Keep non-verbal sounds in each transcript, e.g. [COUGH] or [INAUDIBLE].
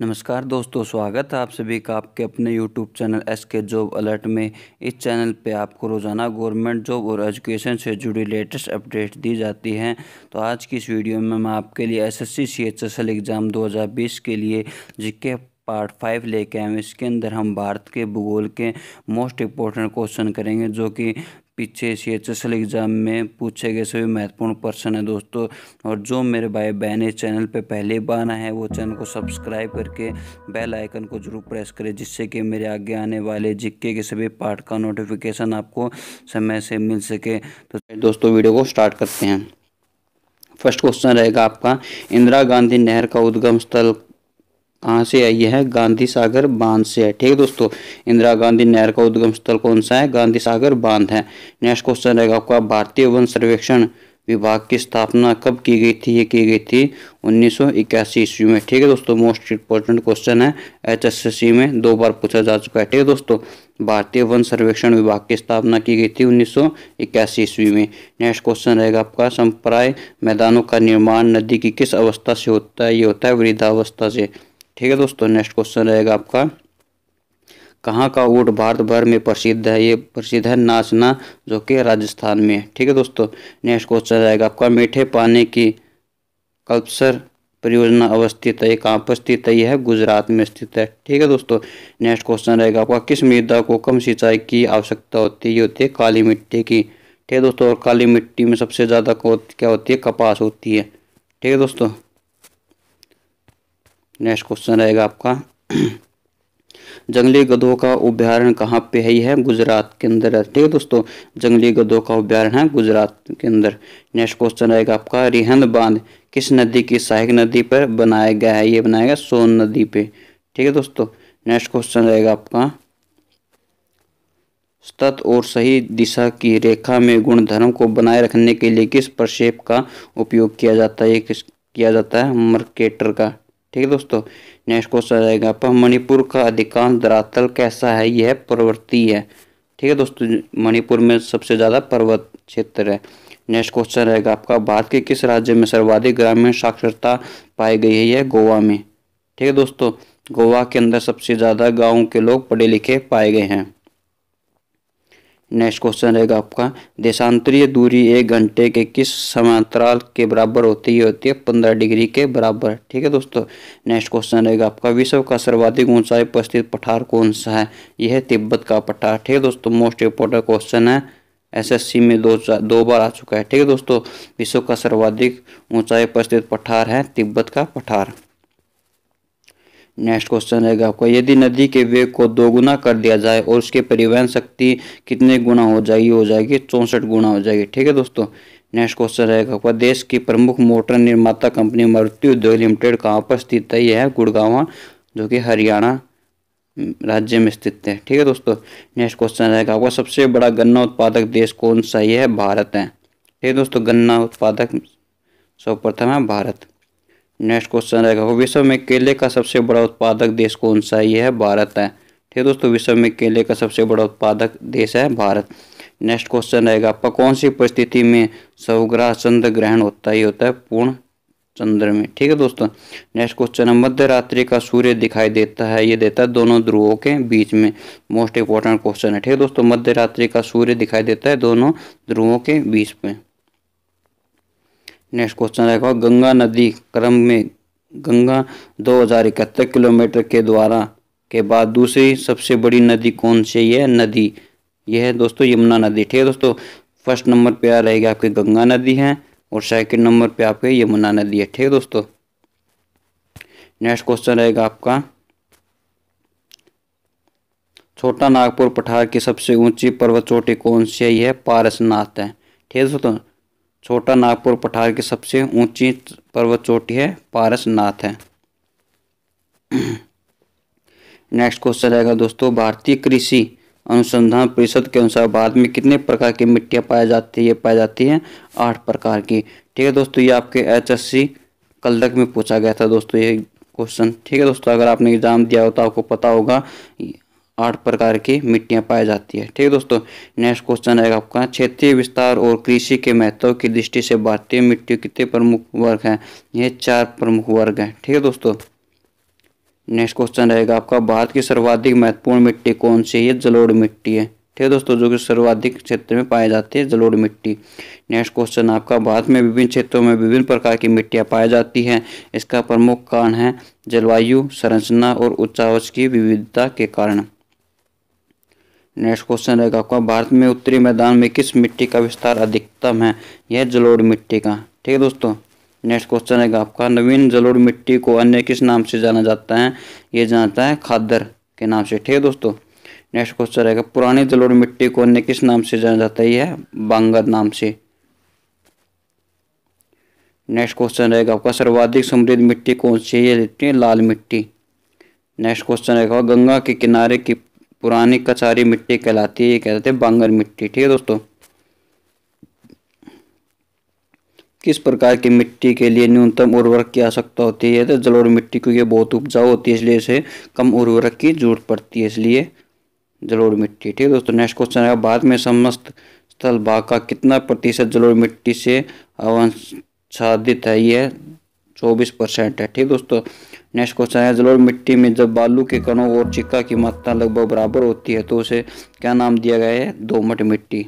नमस्कार दोस्तों स्वागत है आप सभी का आपके अपने YouTube channel S K job alert में इस चैनल पे आपको रोज़ाना गवर्नमेंट जॉब और एजुकेशन से जुड़ी लेटेस्ट अपडेट दी जाती हैं तो आज की इस वीडियो में मैं आपके लिए एसएससी सीएचएसएल एग्ज़ाम 2020 के लिए जिके पार्ट फाइव लेके आए हैं इसके अंदर हम भारत के भूगोल के मोस्ट इम्पोर्टेंट क्वेश्चन करेंगे जो कि पीछे C H S L exam में पूछे गए सभी महत्वपूर्ण प्रश्न हैं दोस्तों और जो मेरे भाई बहन इस चैनल पर पहले बार आए हैं वो चैनल को सब्सक्राइब करके बेल आइकन को ज़रूर प्रेस करें जिससे कि मेरे आगे आने वाले जिक्के के सभी पार्ट का नोटिफिकेशन आपको समय से मिल सके तो दोस्तों वीडियो को स्टार्ट करते हैं फर्स्ट क्वेश्चन रहेगा आपका इंदिरा गांधी नहर का उद्गम स्थल कहाँ से आई है गांधी सागर बांध से है ठीक है दोस्तों इंदिरा गांधी नहर का उद्गम स्थल कौन सा है गांधी सागर बांध है नेक्स्ट क्वेश्चन रहेगा आपका भारतीय वन सर्वेक्षण विभाग की स्थापना कब की गई थी ये की गई थी उन्नीस ईस्वी में ठीक है दोस्तों मोस्ट इंपॉर्टेंट क्वेश्चन है एचएससी में दो बार पूछा जा चुका है ठीक है दोस्तों भारतीय वन सर्वेक्षण विभाग की स्थापना की गई थी उन्नीस ईस्वी में नेक्स्ट क्वेश्चन रहेगा आपका संप्राय मैदानों का निर्माण नदी की किस अवस्था से होता है ये होता है वृद्धावस्था से ठीक है दोस्तों नेक्स्ट क्वेश्चन रहेगा आपका कहाँ का ऊँट भारत भर में प्रसिद्ध है ये प्रसिद्ध है नाचना जो कि राजस्थान में ठीक है दोस्तों नेक्स्ट क्वेश्चन रहेगा आपका मीठे पानी की कल्पसर परियोजना अवस्थित है कहाँ पर स्थित है यह है गुजरात में स्थित है ठीक है दोस्तों नेक्स्ट क्वेश्चन रहेगा आपका किस मृदा को कम सिंचाई की आवश्यकता होती है ये होती है काली मिट्टी की ठीक है दोस्तों और काली मिट्टी में सबसे ज़्यादा क्या होती है कपास होती है ठीक है दोस्तों नेक्स्ट क्वेश्चन रहेगा आपका जंगली गधों का उभ्यारण कहाँ पे है यह गुजरात के अंदर है ठीक है दोस्तों जंगली गधों का उभ्यारण है गुजरात के अंदर नेक्स्ट क्वेश्चन रहेगा आपका रिहंद बांध किस नदी की सहायक नदी पर बनाया गया है ये बनाया गया सोन नदी पे ठीक है दोस्तों नेक्स्ट क्वेश्चन रहेगा आपका सतत और सही दिशा की रेखा में गुण धर्म को बनाए रखने के लिए किस प्रक्षेप का उपयोग किया जाता है किस किया जाता है मर्केटर का ठीक है दोस्तों नेक्स्ट क्वेश्चन आएगा आपका मणिपुर का अधिकांश धरातल कैसा है यह पर्वतीय है ठीक है दोस्तों मणिपुर में सबसे ज़्यादा पर्वत क्षेत्र है नेक्स्ट क्वेश्चन रहेगा आपका भारत के किस राज्य में सर्वाधिक ग्रामीण साक्षरता पाई गई है यह गोवा में ठीक है दोस्तों गोवा के अंदर सबसे ज़्यादा गाँव के लोग पढ़े लिखे पाए गए हैं नेक्स्ट क्वेश्चन रहेगा आपका देशांतरीय दूरी एक घंटे के किस समांतराल के बराबर होती है होती है पंद्रह डिग्री के बराबर ठीक है दोस्तों नेक्स्ट क्वेश्चन रहेगा आपका विश्व का सर्वाधिक ऊंचाई पर स्थित पठार कौन सा है यह है तिब्बत का पठार ठीक है दोस्तों मोस्ट इम्पोर्टेंट क्वेश्चन है एसएससी में दो दो बार आ चुका है ठीक है दोस्तों विश्व का सर्वाधिक ऊंचाई पर स्थित पठार है तिब्बत का पठार नेक्स्ट क्वेश्चन रहेगा आपका यदि नदी के वेग को दोगुना कर दिया जाए और उसके परिवहन शक्ति कितने गुना हो जाएगी हो जाएगी चौंसठ गुना हो जाएगी ठीक है दोस्तों नेक्स्ट क्वेश्चन रहेगा आपका देश की प्रमुख मोटर निर्माता कंपनी मारुति उद्योग लिमिटेड कहाँ पर स्थित है यह है गुड़गावा जो कि हरियाणा राज्य में स्थित है ठीक है दोस्तों नेक्स्ट क्वेश्चन रहेगा आपका सबसे बड़ा गन्ना उत्पादक देश कौन सा यह है भारत है ठीक है दोस्तों गन्ना उत्पादक सर्वप्रथम है भारत नेक्स्ट क्वेश्चन रहेगा विश्व में केले का सबसे बड़ा उत्पादक देश कौन सा यह है भारत है ठीक है दोस्तों विश्व में केले का सबसे बड़ा उत्पादक देश है भारत नेक्स्ट क्वेश्चन रहेगा आपका कौन सी परिस्थिति में सौग्रह चंद्र ग्रहण होता ही होता है पूर्ण चंद्र में ठीक है दोस्तों नेक्स्ट क्वेश्चन है मध्य रात्रि का सूर्य दिखाई देता है ये देता है दोनों ध्रुवों के बीच में मोस्ट इंपॉर्टेंट क्वेश्चन है ठीक है दोस्तों मध्य रात्रि का सूर्य दिखाई देता है दोनों ध्रुवों के बीच में नेक्स्ट क्वेश्चन रहेगा गंगा नदी क्रम में गंगा इकहत्तर किलोमीटर के द्वारा के बाद दूसरी सबसे बड़ी नदी कौन सी है नदी यह है दोस्तों यमुना नदी ठीक है दोस्तों फर्स्ट नंबर पे आ रहेगी आपके गंगा नदी है और सेकंड नंबर पे आपके यमुना नदी है ठीक है दोस्तों नेक्स्ट क्वेश्चन रहेगा आपका छोटा नागपुर पठार की सबसे ऊंची पर्वत चोटी कौन सी है यह पारसनाथ है ठीक है दोस्तों छोटा नागपुर पठार की सबसे ऊंची पर्वत चोटी है पारसनाथ है नेक्स्ट क्वेश्चन रहेगा दोस्तों भारतीय कृषि अनुसंधान परिषद के अनुसार भारत में कितने प्रकार की मिट्टियाँ पाई जाती है ये पाई जाती हैं आठ प्रकार की ठीक है दोस्तों ये आपके एच एस सी कल तक में पूछा गया था दोस्तों ये क्वेश्चन ठीक है दोस्तों अगर आपने एग्ज़ाम दिया हो तो आपको पता होगा आठ प्रकार की मिट्टियाँ पाई जाती है ठीक है दोस्तों नेक्स्ट क्वेश्चन आएगा आपका क्षेत्रीय विस्तार और कृषि के महत्व की दृष्टि से भारतीय मिट्टी कितने प्रमुख वर्ग हैं ये चार प्रमुख वर्ग हैं ठीक है दोस्तों नेक्स्ट क्वेश्चन रहेगा आपका भारत की सर्वाधिक महत्वपूर्ण मिट्टी कौन सी है जलोड़ मिट्टी है ठीक है दोस्तों जो कि सर्वाधिक क्षेत्र में पाई जाती है जलोड़ मिट्टी नेक्स्ट क्वेश्चन आपका भारत में विभिन्न क्षेत्रों में विभिन्न प्रकार की मिट्टियाँ पाई जाती हैं इसका प्रमुख कारण है जलवायु संरचना और उच्चावच की विविधता के कारण नेक्स्ट क्वेश्चन रहेगा आपका भारत में उत्तरी मैदान में किस मिट्टी का विस्तार अधिकतम है यह जलोड़ मिट्टी का ठीक है दोस्तों नेक्स्ट क्वेश्चन रहेगा आपका नवीन जलोड़ मिट्टी को अन्य किस नाम से जाना जाता है ये जानता है खादर के नाम से ठीक है दोस्तों नेक्स्ट क्वेश्चन रहेगा पुरानी जलोड़ मिट्टी को अन्य किस नाम से जाना जाता है यह बांगर नाम से नेक्स्ट क्वेश्चन रहेगा आपका सर्वाधिक समृद्ध मिट्टी कौन सी है लाल मिट्टी नेक्स्ट क्वेश्चन रहेगा गंगा के किनारे की पुरानी कचारी मिट्टी कहलाती है ये कहते हैं बांगर मिट्टी ठीक है दोस्तों किस प्रकार की मिट्टी के लिए न्यूनतम उर्वरक की आवश्यकता होती है तो जलोढ़ मिट्टी क्योंकि बहुत उपजाऊ होती है इसलिए इसे कम उर्वरक की जरूरत पड़ती है इसलिए जलोढ़ मिट्टी ठीक है दोस्तों नेक्स्ट क्वेश्चन है भारत में समस्त स्थल भाग का कितना प्रतिशत जलोढ़ मिट्टी से अवंसाधित है यह चौबीस परसेंट है ठीक दोस्तों नेक्स्ट क्वेश्चन है जलोर मिट्टी में जब बालू के कणों और चिक्का की मात्रा लगभग बराबर होती है तो उसे क्या नाम दिया गया है दोमट मिट्टी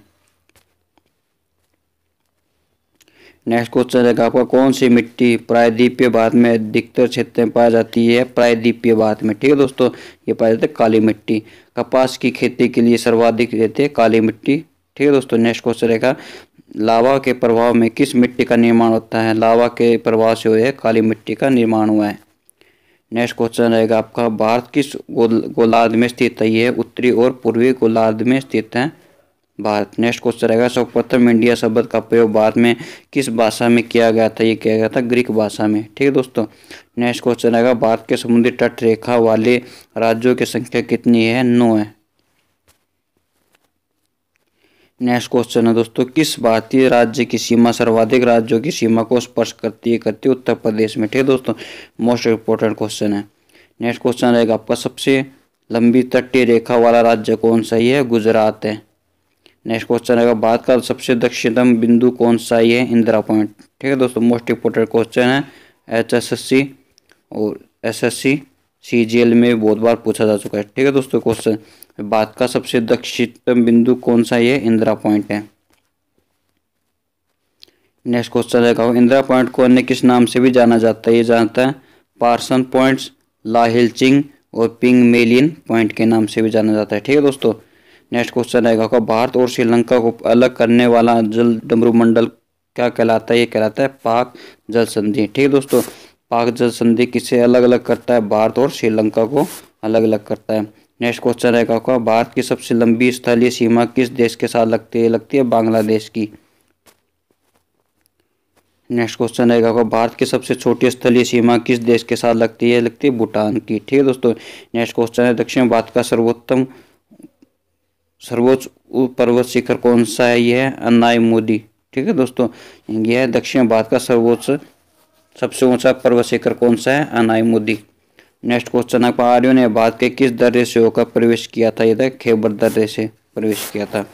नेक्स्ट क्वेश्चन है आपका कौन सी मिट्टी प्रायद्वीपीय भारत में अधिकतर क्षेत्र में पाई जाती है प्रायद्वीपीय भारत में ठीक है दोस्तों ये पाया जाता है काली मिट्टी कपास की खेती के लिए सर्वाधिक रहती है काली मिट्टी ठीक है दोस्तों नेक्स्ट क्वेश्चन रहेगा लावा के प्रभाव में किस मिट्टी का निर्माण होता है लावा के प्रभाव से हुए काली मिट्टी का निर्माण हुआ है नेक्स्ट क्वेश्चन रहेगा आपका भारत किस गोलार्ध में स्थित है ये उत्तरी और पूर्वी गोलार्ध में स्थित है भारत नेक्स्ट क्वेश्चन रहेगा सर्वप्रथम इंडिया शब्द का प्रयोग भारत में किस भाषा में किया गया था ये किया गया था ग्रीक भाषा में ठीक है दोस्तों नेक्स्ट क्वेश्चन रहेगा भारत के समुद्री तट रेखा वाले राज्यों की संख्या कितनी है नौ है नेक्स्ट क्वेश्चन है दोस्तों किस भारतीय राज्य की सीमा सर्वाधिक राज्यों की सीमा को स्पर्श करती है करती है उत्तर प्रदेश में ठीक है दोस्तों मोस्ट इम्पोर्टेंट क्वेश्चन है नेक्स्ट क्वेश्चन रहेगा आपका सबसे लंबी तटीय रेखा वाला राज्य कौन सा ही है गुजरात है नेक्स्ट क्वेश्चन रहेगा भारत का सबसे दक्षिणतम बिंदु कौन सा ही है इंदिरा पॉइंट ठीक है दोस्तों मोस्ट इम्पोर्टेंट क्वेश्चन है एच एस एस सी और S S C C G L में बहुत बार पूछा जा चुका है ठीक है दोस्तों क्वेश्चन बात का सबसे दक्षिणतम बिंदु कौन सा ये इंदिरा पॉइंट है नेक्स्ट क्वेश्चन देखा इंदिरा पॉइंट को अन्य किस नाम से भी जाना जाता है ये जानता है पार्सन पॉइंट लाहिलचिंग और पिंग मेलियन पॉइंट के नाम से भी जाना जाता है ठीक है दोस्तों नेक्स्ट क्वेश्चन आएगा का भारत और श्रीलंका को अलग करने वाला जल मंडल क्या कहलाता है ये कहलाता है पाक जल संधि ठीक है दोस्तों पाक जल संधि किसे अलग अलग करता है भारत और श्रीलंका को अलग अलग करता है नेक्स्ट क्वेश्चन है आपका भारत की सबसे लंबी स्थलीय सीमा किस देश के साथ लगती है लगती है बांग्लादेश की नेक्स्ट क्वेश्चन रहेगा आपका भारत की सबसे छोटी स्थलीय सीमा किस देश के साथ लगती है लगती है भूटान की ठीक है दोस्तों नेक्स्ट क्वेश्चन है दक्षिण भारत का सर्वोत्तम सर्वोच्च पर्वत शिखर कौन सा है यह अन्नाई मोदी ठीक है दोस्तों यह दक्षिण भारत का सर्वोच्च सबसे ऊंचा पर्वत शिखर कौन सा है अनाई मोदी नेक्स्ट क्वेश्चन आपका आर्यो ने भारत के किस दर्रे से होकर प्रवेश किया था यह खेबर दर्रे से प्रवेश किया था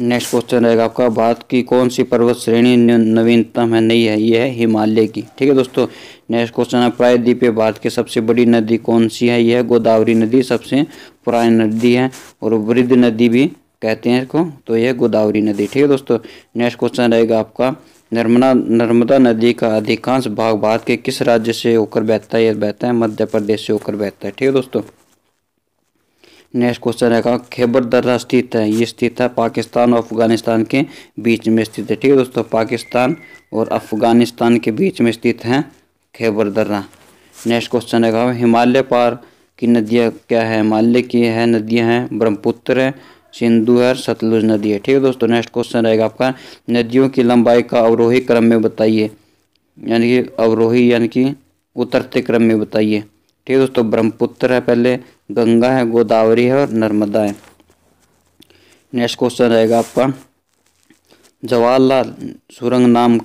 नेक्स्ट क्वेश्चन रहेगा आपका भारत की कौन सी पर्वत श्रेणी नवीनतम है नहीं है यह है हिमालय की ठीक है दोस्तों नेक्स्ट क्वेश्चन है प्रायद्वीप भारत की सबसे बड़ी नदी कौन सी है यह गोदावरी नदी सबसे पुरानी नदी है और वृद्ध नदी भी कहते हैं इसको तो यह गोदावरी नदी ठीक है दोस्तों नेक्स्ट क्वेश्चन रहेगा आपका नर्मदा नर्मदा नदी का अधिकांश भाग भारत के किस राज्य से होकर बहता है बहता है मध्य प्रदेश से होकर बहता है ठीक है दोस्तों नेक्स्ट क्वेश्चन रहेगा खेबर दर्रा स्थित है ये स्थित है पाकिस्तान और अफगानिस्तान के बीच में स्थित है ठीक है दोस्तों पाकिस्तान और अफगानिस्तान के बीच में स्थित है खेबर दर्रा नेक्स्ट क्वेश्चन रहेगा हिमालय पार की नदियाँ क्या है हिमालय की है नदियाँ हैं ब्रह्मपुत्र है सिंधु है सतलुज नदी है ठीक है दोस्तों नेक्स्ट क्वेश्चन रहेगा आपका नदियों की लंबाई का अवरोही क्रम में बताइए यानी कि अवरोही यानी कि उतरते क्रम में बताइए ठीक है दोस्तों ब्रह्मपुत्र है पहले गंगा है गोदावरी है और नर्मदा है नेक्स्ट क्वेश्चन रहेगा आपका जवाहरलाल सुरंग नाम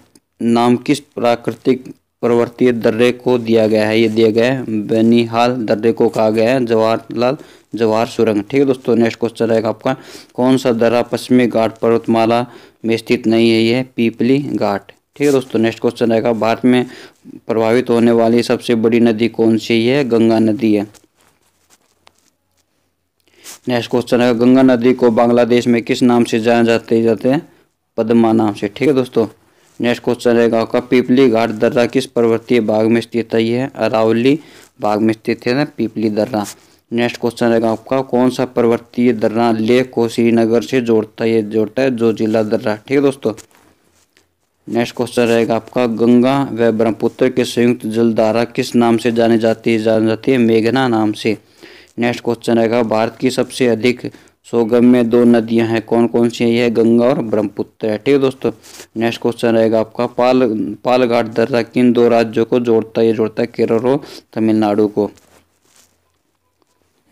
नाम किस प्राकृतिक पर्वतीय दर्रे को दिया गया है ये दिया गया है बेनिहाल दर्रे को कहा गया है जवाहरलाल जवाहर सुरंग ठीक है दोस्तों नेक्स्ट क्वेश्चन रहेगा आपका कौन सा दर्रा पश्चिमी घाट पर्वतमाला में स्थित नहीं है ये पीपली घाट ठीक है दोस्तों नेक्स्ट क्वेश्चन रहेगा भारत में प्रभावित होने वाली सबसे बड़ी नदी कौन सी है गंगा नदी है नेक्स्ट क्वेश्चन है गंगा नदी को बांग्लादेश में किस नाम से जाना जाते जाते हैं पद्मा नाम से ठीक है दोस्तों नेक्स्ट क्वेश्चन रहेगा आपका पीपली घाट दर्रा किस पर्वतीय भाग में स्थित है अरावली भाग में स्थित है ना पीपली दर्रा नेक्स्ट क्वेश्चन रहेगा आपका कौन सा पर्वतीय दर्रा लेह को श्रीनगर से जोड़ता है जोड़ता है जो जिला दर्रा ठीक है दोस्तों नेक्स्ट क्वेश्चन रहेगा आपका गंगा व ब्रह्मपुत्र के संयुक्त जलधारा किस नाम से जाने जाती है जानी जाती है मेघना नाम से नेक्स्ट क्वेश्चन रहेगा भारत की सबसे अधिक सोगम में दो नदियां हैं कौन कौन सी हैं यह गंगा और ब्रह्मपुत्र है ठीक है दोस्तों नेक्स्ट क्वेश्चन रहेगा आपका पाल पालघाट दर्रा किन दो राज्यों को जोड़ता है जोड़ता है केरल और तमिलनाडु को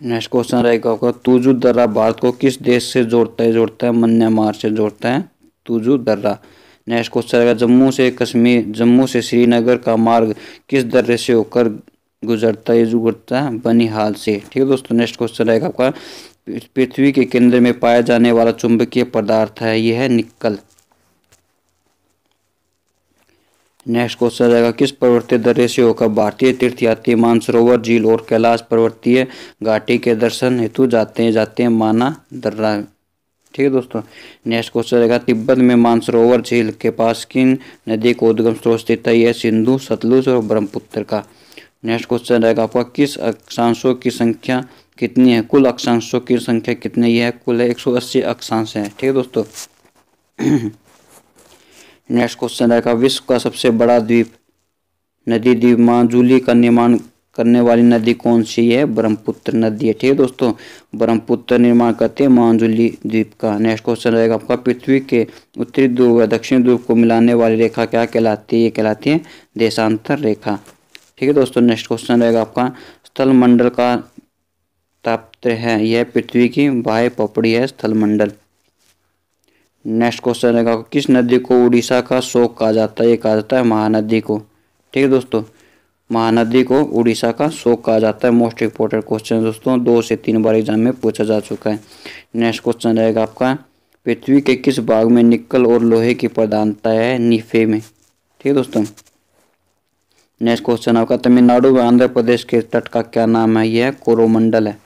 नेक्स्ट क्वेश्चन रहेगा आपका तुजू दर्रा भारत को किस देश से जोड़ता है जोड़ता है मन्यामार से जोड़ता है तुजू दर्रा नेक्स्ट क्वेश्चन रहेगा जम्मू से कश्मीर जम्मू से श्रीनगर का मार्ग किस दर्रे से होकर गुजरता है गुजरता है बनिहाल से ठीक है दोस्तों नेक्स्ट क्वेश्चन रहेगा आपका पृथ्वी के केंद्र में पाया जाने वाला चुंबकीय पदार्थ है यह है निकल नेक्स्ट क्वेश्चन आ जाएगा किस पर्वतीय दर्रे से होकर भारतीय तीर्थयात्री मानसरोवर झील और कैलाश पर्वतीय घाटी के दर्शन हेतु जाते हैं जाते हैं माना दर्रा ठीक है दोस्तों नेक्स्ट क्वेश्चन रहेगा तिब्बत में मानसरोवर झील के पास किन नदी को उद्गम स्रोत स्थित है यह सिंधु सतलुज और ब्रह्मपुत्र का नेक्स्ट क्वेश्चन रहेगा आपका किस अक्षांशों की संख्या कितनी है कुल अक्षांशों की संख्या कितनी है कुल है अस्सी अक्षांश है ठीक है दोस्तों [CLEARS THROAT] नेक्स्ट क्वेश्चन रहेगा विश्व का सबसे बड़ा द्वीप नदी द्वीप मांजुली का निर्माण करने वाली नदी कौन सी है ब्रह्मपुत्र नदी है ठीक है दोस्तों ब्रह्मपुत्र निर्माण करते हैं मांजुली द्वीप का नेक्स्ट क्वेश्चन रहेगा आपका पृथ्वी के उत्तरी ध्रुव व दक्षिण ध्रुव को मिलाने वाली रेखा क्या कहलाती है ये कहलाती है देशांतर रेखा ठीक है दोस्तों नेक्स्ट क्वेश्चन रहेगा आपका स्थल मंडल का तापत्र है यह पृथ्वी की बाह्य पपड़ी है स्थल मंडल नेक्स्ट क्वेश्चन रहेगा किस नदी को उड़ीसा का शोक कहा जाता है ये कहा जाता है महानदी को ठीक है दोस्तों महानदी को उड़ीसा का शोक कहा जाता है मोस्ट इम्पोर्टेंट क्वेश्चन दोस्तों दो से तीन बार एग्जाम में पूछा जा चुका है नेक्स्ट क्वेश्चन रहेगा आपका पृथ्वी के किस भाग में निकल और लोहे की प्रधानता है नीफे में ठीक है दोस्तों नेक्स्ट क्वेश्चन आपका तमिलनाडु व आंध्र प्रदेश के तट का क्या नाम है यह कोरोमंडल है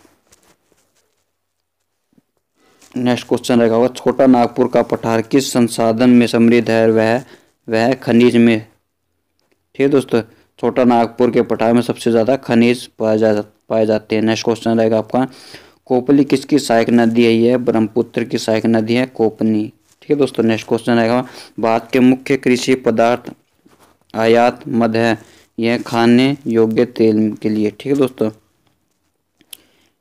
नेक्स्ट क्वेश्चन रहेगा होगा छोटा नागपुर का पठार किस संसाधन में समृद्ध है वह वह खनिज में ठीक है दोस्तों छोटा नागपुर के पठार में सबसे ज़्यादा खनिज पाए जा पाए जाते हैं नेक्स्ट क्वेश्चन रहेगा आपका कोपली किसकी सहायक नदी है यह ब्रह्मपुत्र की सहायक नदी है कोपनी ठीक है दोस्तों नेक्स्ट क्वेश्चन रहेगा भारत के मुख्य कृषि पदार्थ आयात मध है यह खाने योग्य तेल के लिए ठीक है दोस्तों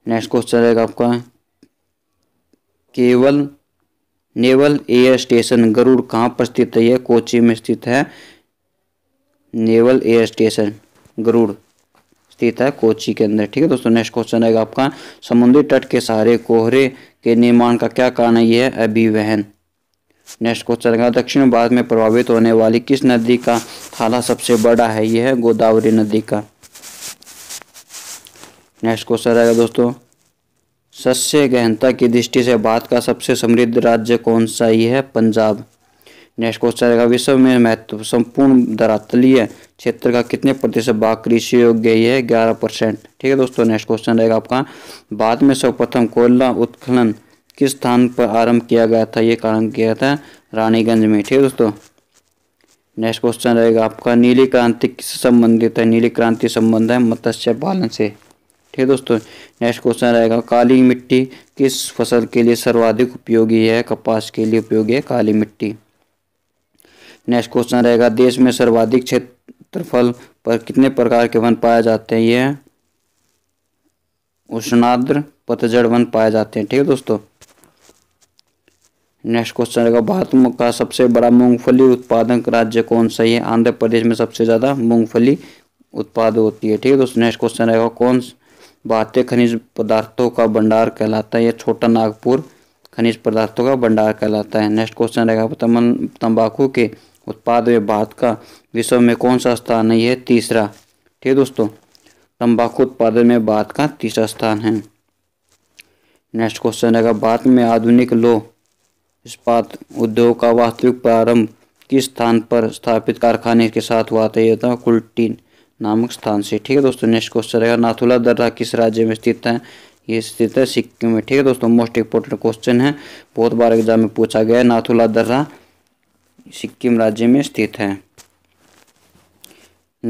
नेक्स्ट क्वेश्चन रहेगा आपका केवल नेवल एयर स्टेशन गरुड़ कहाँ पर स्थित है यह कोची में स्थित है नेवल एयर स्टेशन गरुड़ स्थित है कोची के अंदर ठीक है दोस्तों नेक्स्ट क्वेश्चन आएगा आपका समुद्री तट के सारे कोहरे के निर्माण का क्या कारण है यह है अभिवहन नेक्स्ट क्वेश्चन आएगा दक्षिण भारत में प्रभावित होने वाली किस नदी का थाला सबसे बड़ा है यह है गोदावरी नदी का नेक्स्ट क्वेश्चन आएगा दोस्तों सस्य गहनता की दृष्टि से भारत का सबसे समृद्ध राज्य कौन सा ही है पंजाब नेक्स्ट क्वेश्चन रहेगा विश्व में महत्व संपूर्ण धरातलीय क्षेत्र का कितने प्रतिशत भाग कृषि योग्य ही है ग्यारह परसेंट ठीक है दोस्तों नेक्स्ट क्वेश्चन रहेगा आपका भारत में सर्वप्रथम कोयला उत्खनन किस स्थान पर आरंभ किया गया था ये कारण किया था रानीगंज में ठीक है दोस्तों नेक्स्ट क्वेश्चन रहेगा आपका नीली क्रांति किससे संबंधित है नीली क्रांति संबंध है मत्स्य पालन से ठीक है दोस्तों नेक्स्ट क्वेश्चन रहेगा काली मिट्टी किस फसल के लिए सर्वाधिक उपयोगी है कपास के लिए उपयोगी है काली मिट्टी नेक्स्ट क्वेश्चन रहेगा देश में सर्वाधिक क्षेत्रफल पर कितने प्रकार के वन पाए जाते हैं यह उष्णाद्र पतझड़ वन पाए जाते हैं ठीक है दोस्तों नेक्स्ट क्वेश्चन रहेगा भारत का सबसे बड़ा मूंगफली उत्पादन राज्य कौन सा है आंध्र प्रदेश में सबसे ज़्यादा मूंगफली उत्पाद होती है ठीक है दोस्तों नेक्स्ट क्वेश्चन रहेगा कौन भारतीय खनिज पदार्थों का भंडार कहलाता है यह छोटा नागपुर खनिज पदार्थों का भंडार कहलाता है नेक्स्ट क्वेश्चन रहेगा तंबाकू के उत्पाद में भारत का विश्व में कौन सा स्थान है यह तीसरा ठीक है दोस्तों तंबाकू उत्पादन में भारत का तीसरा स्थान है नेक्स्ट क्वेश्चन रहेगा भारत में आधुनिक लो इस्पात उद्योग का वास्तविक प्रारंभ किस स्थान पर स्थापित कारखाने के साथ हुआ था यह था कुलटीन नामक स्थान से ठीक है दोस्तों नेक्स्ट क्वेश्चन रहेगा नाथुला दर्रा किस राज्य में स्थित है ये स्थित है सिक्किम में ठीक है दोस्तों मोस्ट इम्पोर्टेंट क्वेश्चन है बहुत बार एग्जाम में पूछा गया है नाथुला दर्रा सिक्किम राज्य में स्थित है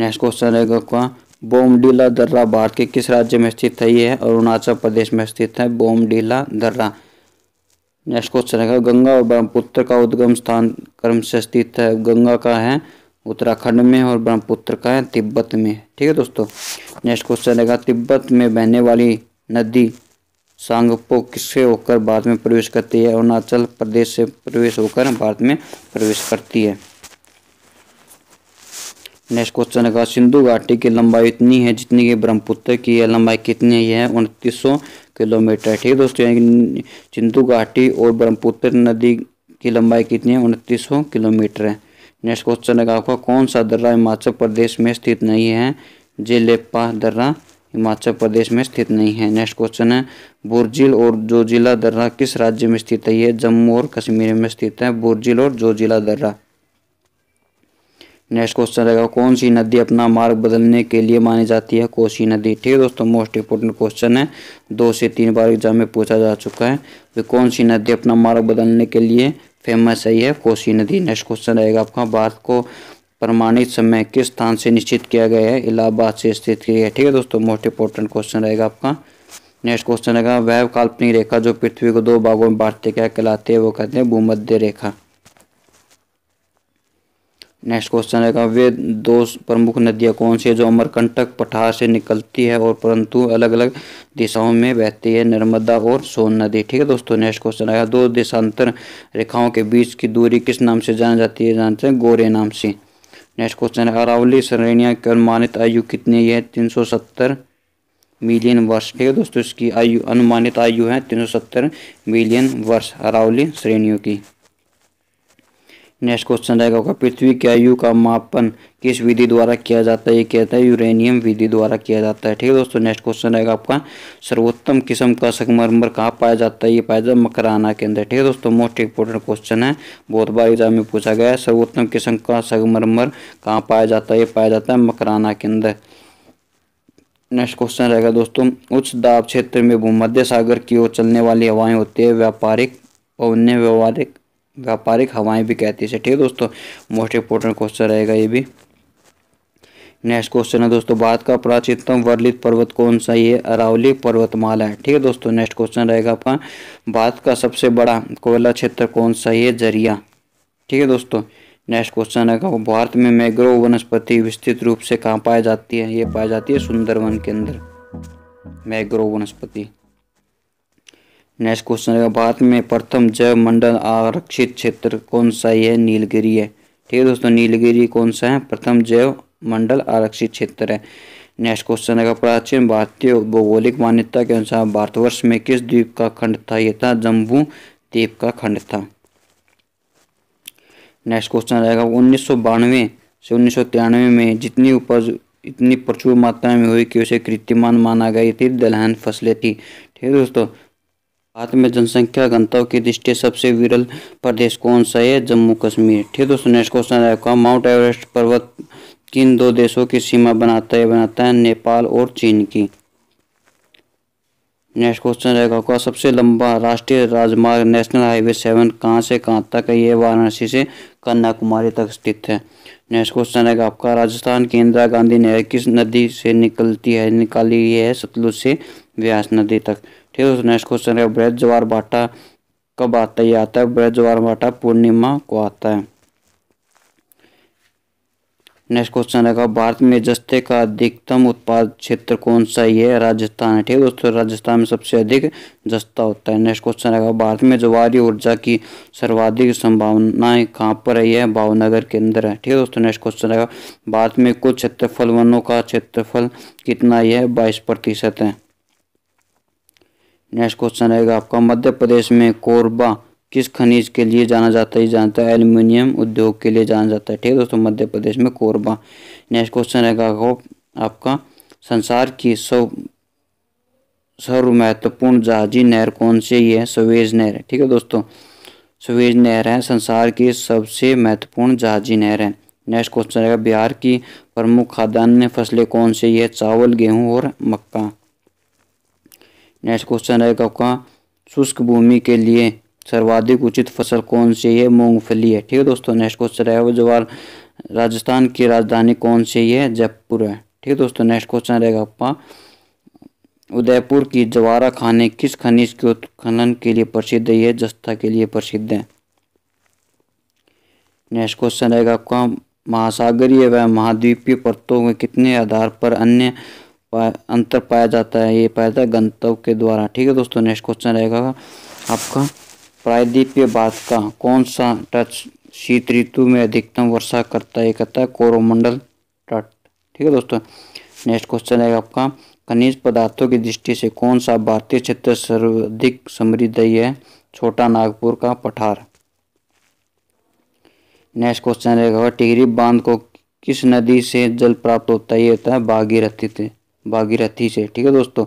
नेक्स्ट क्वेश्चन रहेगा क्या बोमडीला दर्रा भारत के किस राज्य में स्थित है ये है अरुणाचल प्रदेश में स्थित है बोमडीला दर्रा नेक्स्ट क्वेश्चन रहेगा गंगा और ब्रह्मपुत्र का उद्गम स्थान क्रम से स्थित है गंगा का है उत्तराखंड में और ब्रह्मपुत्र का है तिब्बत में ठीक है दोस्तों नेक्स्ट क्वेश्चन रहेगा तिब्बत में बहने वाली नदी सांगपो किससे होकर भारत में प्रवेश करती है अरुणाचल प्रदेश से प्रवेश होकर भारत में प्रवेश करती है नेक्स्ट क्वेश्चन है सिंधु घाटी की लंबाई इतनी है जितनी कि ब्रह्मपुत्र की है लंबाई कितनी है यह उनतीस किलोमीटर ठीक है दोस्तों सिंधु घाटी और ब्रह्मपुत्र नदी की लंबाई कितनी है उनतीस किलोमीटर है नेक्स्ट क्वेश्चन है आपका कौन सा दर्रा हिमाचल प्रदेश में स्थित नहीं है जिलेपा दर्रा हिमाचल प्रदेश में स्थित नहीं है नेक्स्ट क्वेश्चन है बुरजिल और जोजिला दर्रा किस राज्य में स्थित है ये जम्मू और कश्मीर में स्थित है बुरजिल और जोजिला दर्रा नेक्स्ट क्वेश्चन रहेगा कौन सी नदी अपना मार्ग बदलने के लिए मानी जाती है कोसी नदी ठीक है दोस्तों मोस्ट इंपोर्टेंट क्वेश्चन है दो से तीन बार एग्जाम में पूछा जा चुका है तो कौन सी नदी अपना मार्ग बदलने के लिए फेमस है यह कोसी नदी नेक्स्ट क्वेश्चन रहेगा आपका भारत को प्रमाणित समय किस स्थान से निश्चित किया गया है इलाहाबाद से स्थित किया गया ठीक है दोस्तों मोस्ट इंपोर्टेंट क्वेश्चन रहेगा आपका नेक्स्ट क्वेश्चन रहेगा वह काल्पनिक रेखा जो पृथ्वी को दो भागों में बांटते क्या कहलाते हैं वो कहते हैं भूमध्य रेखा नेक्स्ट क्वेश्चन रहेगा वे दो प्रमुख नदियाँ कौन सी है जो अमरकंटक पठार से निकलती है और परंतु अलग अलग दिशाओं में बहती है नर्मदा और सोन नदी ठीक है दोस्तों नेक्स्ट क्वेश्चन आएगा दो देशांतर रेखाओं के बीच की दूरी किस नाम से जानी जाती है जानते हैं गोरे नाम से नेक्स्ट क्वेश्चन है अरावली श्रेणिया की अनुमानित आयु कितनी है तीन सौ सत्तर मिलियन वर्ष ठीक है दोस्तों इसकी आयु अनुमानित आयु है तीन सौ सत्तर मिलियन वर्ष अरावली श्रेणियों की नेक्स्ट क्वेश्चन रहेगा आपका पृथ्वी के आयु का मापन किस विधि द्वारा किया जाता है ये कहता है यूरेनियम विधि द्वारा किया जाता है ठीक है दोस्तों नेक्स्ट क्वेश्चन रहेगा आपका सर्वोत्तम किस्म का संगमरमर कहाँ पाया जाता है ये पाया जाता है मकराना के अंदर ठीक है दोस्तों मोस्ट इंपोर्टेंट क्वेश्चन है बहुत बार एग्जाम में पूछा गया है सर्वोत्तम किस्म का संगमरमर कहाँ पाया जाता है ये पाया जाता है मकराना के अंदर नेक्स्ट क्वेश्चन रहेगा दोस्तों उच्च दाब क्षेत्र में भूमध्य सागर की ओर चलने वाली हवाएं होती है व्यापारिक और अन्य व्यवहारिक व्यापारिक हवाएं भी कहती है इसे ठीक है दोस्तों मोस्ट इंपोर्टेंट क्वेश्चन रहेगा ये भी नेक्स्ट क्वेश्चन है दोस्तों भारत का प्राचीनतम वर्लित पर्वत कौन सा ये अरावली पर्वतमाला है ठीक है दोस्तों नेक्स्ट क्वेश्चन रहेगा आपका भारत का सबसे बड़ा कोयला क्षेत्र कौन सा ये जरिया ठीक है दोस्तों नेक्स्ट क्वेश्चन रहेगा भारत में मैग्रोव वनस्पति विस्तृत रूप से कहाँ पाई जाती है ये पाई जाती है सुंदरवन के अंदर मैग्रोव वनस्पति नेक्स्ट क्वेश्चन रहेगा भारत में प्रथम जैव मंडल आरक्षित क्षेत्र कौन सा है नीलगिरी है ठीक है दोस्तों नीलगिरी कौन सा है प्रथम जैव मंडल आरक्षित क्षेत्र है नेक्स्ट क्वेश्चन रहेगा प्राचीन भारतीय भौगोलिक मान्यता के अनुसार भारतवर्ष में किस द्वीप का खंड था यह था जम्बू द्वीप का खंड था नेक्स्ट क्वेश्चन रहेगा उन्नीस से उन्नीस में जितनी उपज इतनी प्रचुर मात्रा में हुई कि उसे कृतिमान माना गया थी दलहन फसलें थी ठीक है दोस्तों भारत में जनसंख्या घनताओं की दृष्टि सबसे विरल प्रदेश कौन सा है जम्मू कश्मीर ठीक है दोस्तों नेक्स्ट क्वेश्चन आपका माउंट एवरेस्ट पर्वत किन दो देशों की सीमा बनाता है बनाता है नेपाल और चीन की नेक्स्ट क्वेश्चन रहेगा का सबसे लंबा राष्ट्रीय राजमार्ग नेशनल हाईवे सेवन कहाँ से कहाँ तक है ये वाराणसी से कन्याकुमारी तक स्थित है नेक्स्ट क्वेश्चन रहेगा आपका राजस्थान की इंदिरा गांधी नहर किस नदी से निकलती है निकाली है सतलुज से व्यास नदी तक ठीक है नेक्स्ट क्वेश्चन है ब्रज ज्वार कब आता है आता है ब्रज ज्वार पूर्णिमा को आता है नेक्स्ट क्वेश्चन है भारत में जस्ते का अधिकतम उत्पाद क्षेत्र कौन सा ही है राजस्थान है ठीक है दोस्तों राजस्थान में सबसे अधिक जस्ता होता है नेक्स्ट क्वेश्चन है भारत में जवारी ऊर्जा की सर्वाधिक संभावनाएं कहाँ पर है यह भावनगर के अंदर है ठीक है दोस्तों नेक्स्ट क्वेश्चन है भारत में कुल क्षेत्रफल वनों का क्षेत्रफल कितना यह बाईस प्रतिशत है नेक्स्ट क्वेश्चन रहेगा आपका मध्य प्रदेश में कोरबा किस खनिज के लिए जाना जाता है जानता है एल्यूमिनियम उद्योग के लिए जाना जाता है ठीक है दोस्तों मध्य प्रदेश में कोरबा नेक्स्ट क्वेश्चन रहेगा आपका संसार की सौ सर्व महत्वपूर्ण जहाजी नहर कौन सी है सवेज नहर ठीक है दोस्तों सवेज नहर है संसार की सबसे महत्वपूर्ण जहाजी नहर है नेक्स्ट क्वेश्चन रहेगा बिहार की प्रमुख खाद्यान्न फसलें कौन सी है चावल गेहूं और मक्का नेक्स्ट क्वेश्चन रहेगा आपका शुष्क भूमि के लिए सर्वाधिक उचित फसल कौन सी है मूंगफली है ठीक है दोस्तों नेक्स्ट क्वेश्चन रहेगा जवाहर राजस्थान की राजधानी कौन सी है जयपुर है ठीक है दोस्तों नेक्स्ट क्वेश्चन रहेगा आपका उदयपुर की जवारा खाने किस खनिज के उत्खनन के लिए प्रसिद्ध है यह जस्ता के लिए प्रसिद्ध है नेक्स्ट क्वेश्चन रहेगा आपका महासागरीय व महाद्वीपीय परतों में कितने आधार पर अन्य अंतर पाया जाता है ये पाया जाता है गंतव्य के द्वारा ठीक है दोस्तों नेक्स्ट क्वेश्चन रहेगा आपका प्रायद्वीपीय बात का कौन सा टच शीत ऋतु में अधिकतम वर्षा करता है कहता है कोरोमंडल तट ठीक है दोस्तों नेक्स्ट क्वेश्चन है आपका खनिज पदार्थों की दृष्टि से कौन सा भारतीय क्षेत्र सर्वाधिक समृद्ध है छोटा नागपुर का पठार नेक्स्ट क्वेश्चन रहेगा टिहरी बांध को किस नदी से जल प्राप्त होता है ये होता है भागीरथी भागीरथी से ठीक है दोस्तों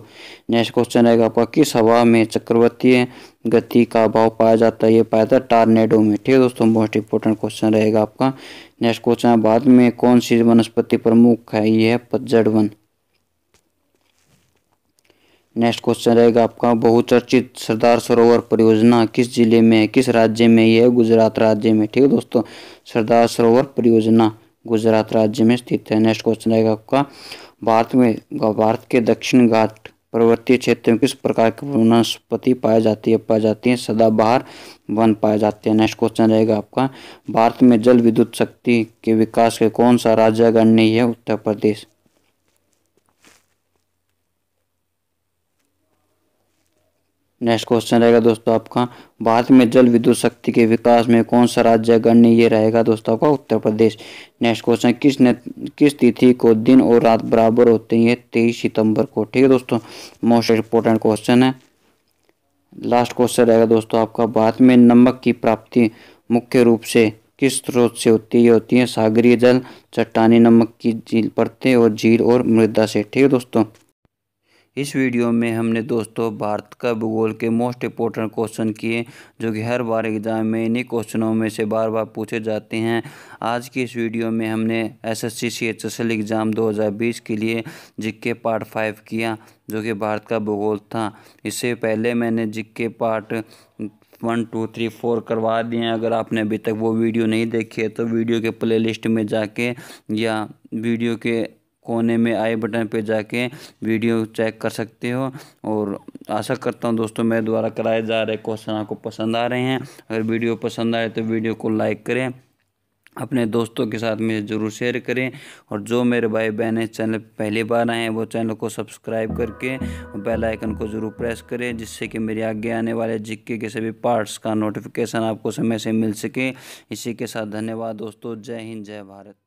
नेक्स्ट क्वेश्चन रहेगा आपका किस हवा में चक्रवर्तीय गति का अभाव पाया जाता है ये पाया जाता है टार्नेडो में ठीक है दोस्तों मोस्ट इंपोर्टेंट क्वेश्चन रहेगा आपका नेक्स्ट क्वेश्चन है बाद में कौन सी वनस्पति प्रमुख है ये है पतझड़ वन नेक्स्ट क्वेश्चन रहेगा आपका बहुचर्चित सरदार सरोवर परियोजना किस जिले में है किस राज्य में यह गुजरात राज्य में ठीक है दोस्तों सरदार सरोवर परियोजना गुजरात राज्य में स्थित है नेक्स्ट क्वेश्चन रहेगा आपका भारत में भारत के दक्षिण घाट पर्वतीय क्षेत्र में किस प्रकार की वनस्पति पाई जाती है पाई जाती है सदाबहार वन पाए जाते हैं नेक्स्ट क्वेश्चन रहेगा आपका भारत में जल विद्युत शक्ति के विकास के कौन सा राज्य अग्रणी है उत्तर प्रदेश नेक्स्ट क्वेश्चन रहेगा दोस्तों आपका भारत में जल विद्युत शक्ति के विकास में कौन सा राज्य गणनीय ये रहेगा दोस्तों आपका उत्तर प्रदेश नेक्स्ट क्वेश्चन किस ने किस तिथि को दिन और रात बराबर होते हैं तेईस सितंबर को ठीक है दोस्तों मोस्ट इम्पोर्टेंट क्वेश्चन है लास्ट क्वेश्चन रहेगा दोस्तों आपका भारत में नमक की प्राप्ति मुख्य रूप से किस स्रोत से होती है होती है सागरीय जल चट्टानी नमक की झील परतें और झील और मृदा से ठीक है दोस्तों इस वीडियो में हमने दोस्तों भारत का भूगोल के मोस्ट इंपॉर्टेंट क्वेश्चन किए जो कि हर बार एग्ज़ाम में इन्हीं क्वेश्चनों में से बार बार पूछे जाते हैं आज की इस वीडियो में हमने एसएससी सीएचएसएल एग्ज़ाम 2020 के लिए जिक्के पार्ट फाइव किया जो कि भारत का भूगोल था इससे पहले मैंने जिक्के part one two three four करवा दिए हैं अगर आपने अभी तक वो वीडियो नहीं देखी है तो वीडियो के लिस्ट में जाके या वीडियो के कोने में आई बटन पे जाके वीडियो चेक कर सकते हो और आशा करता हूँ दोस्तों मेरे द्वारा कराए जा रहे क्वेश्चन आपको पसंद आ रहे हैं अगर वीडियो पसंद आए तो वीडियो को लाइक करें अपने दोस्तों के साथ में ज़रूर शेयर करें और जो मेरे भाई बहन चैनल पहली बार आए हैं वो चैनल को सब्सक्राइब करके बेल आइकन को ज़रूर प्रेस करें जिससे कि मेरे आगे आने वाले जिक्के के सभी पार्ट्स का नोटिफिकेशन आपको समय से मिल सके इसी के साथ धन्यवाद दोस्तों जय हिंद जय भारत